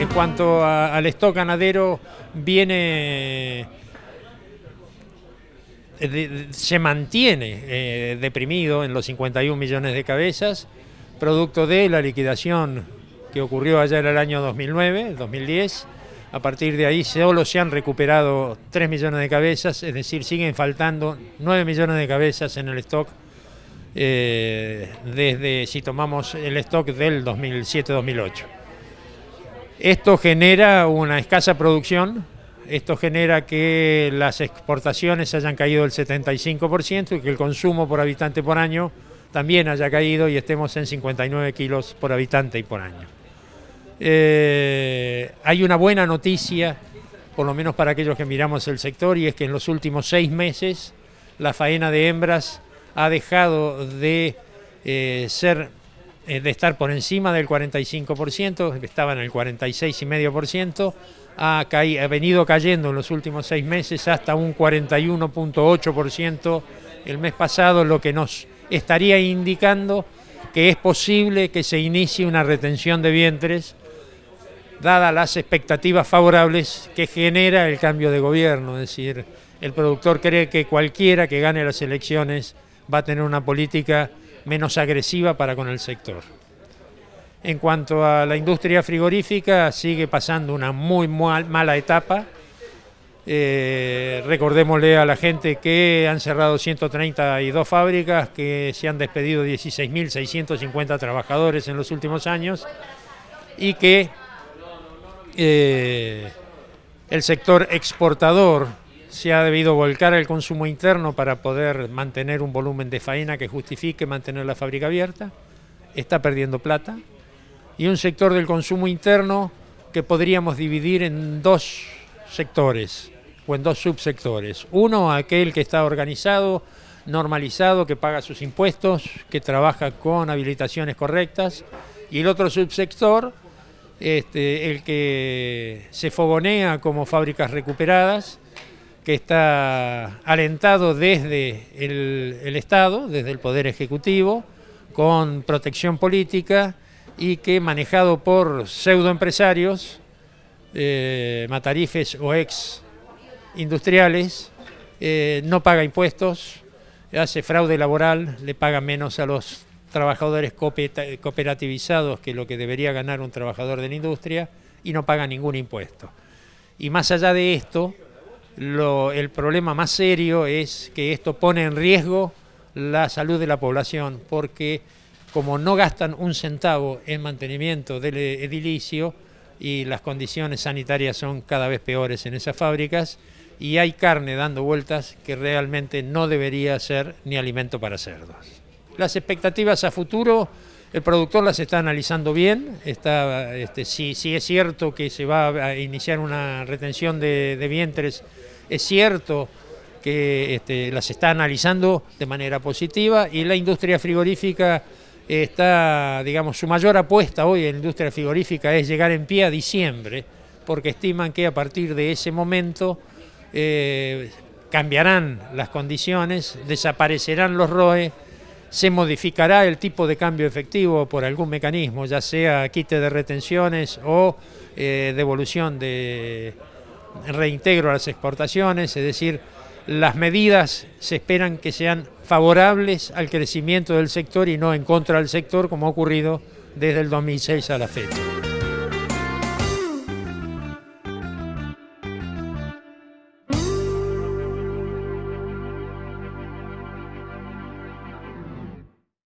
En cuanto al stock ganadero, viene... Eh, se mantiene eh, deprimido en los 51 millones de cabezas, producto de la liquidación que ocurrió allá en el año 2009, 2010. A partir de ahí solo se han recuperado 3 millones de cabezas, es decir, siguen faltando 9 millones de cabezas en el stock eh, desde si tomamos el stock del 2007-2008. Esto genera una escasa producción, esto genera que las exportaciones hayan caído el 75% y que el consumo por habitante por año también haya caído y estemos en 59 kilos por habitante y por año. Eh, hay una buena noticia, por lo menos para aquellos que miramos el sector, y es que en los últimos seis meses la faena de hembras ha dejado de eh, ser eh, de estar por encima del 45%, que estaba en el 46,5%, ha, ha venido cayendo en los últimos seis meses hasta un 41.8% el mes pasado, lo que nos estaría indicando que es posible que se inicie una retención de vientres, dadas las expectativas favorables que genera el cambio de gobierno, es decir, el productor cree que cualquiera que gane las elecciones va a tener una política menos agresiva para con el sector. En cuanto a la industria frigorífica, sigue pasando una muy mala etapa. Eh, recordémosle a la gente que han cerrado 132 fábricas, que se han despedido 16.650 trabajadores en los últimos años y que eh, el sector exportador se ha debido volcar el consumo interno para poder mantener un volumen de faena que justifique mantener la fábrica abierta, está perdiendo plata, y un sector del consumo interno que podríamos dividir en dos sectores o en dos subsectores. Uno, aquel que está organizado, normalizado, que paga sus impuestos, que trabaja con habilitaciones correctas, y el otro subsector, este, el que se fogonea como fábricas recuperadas, que está alentado desde el, Estado, desde el Poder Ejecutivo, con protección política y que manejado por pseudoempresarios, eh, matarifes o ex industriales, eh, no paga impuestos, hace fraude laboral, le paga menos a los trabajadores cooperativizados que lo que debería ganar un trabajador de la industria y no paga ningún impuesto. Y más allá de esto, el problema más serio es que esto pone en riesgo la salud de la población, porque como no gastan un centavo en mantenimiento del edilicio y las condiciones sanitarias son cada vez peores en esas fábricas, y hay carne dando vueltas que realmente no debería ser ni alimento para cerdos. Las expectativas a futuro el productor las está analizando bien, está, este, si, es cierto que se va a iniciar una retención de, vientres, es cierto que este, las está analizando de manera positiva y la industria frigorífica está, digamos, su mayor apuesta hoy en la industria frigorífica es llegar en pie a diciembre, porque estiman que a partir de ese momento eh, cambiarán las condiciones, desaparecerán los ROE, se modificará el tipo de cambio efectivo por algún mecanismo, ya sea quite de retenciones o eh, devolución de reintegro a las exportaciones, es decir, las medidas se esperan que sean favorables al crecimiento del sector y no en contra del sector como ha ocurrido desde el 2006 a la fecha.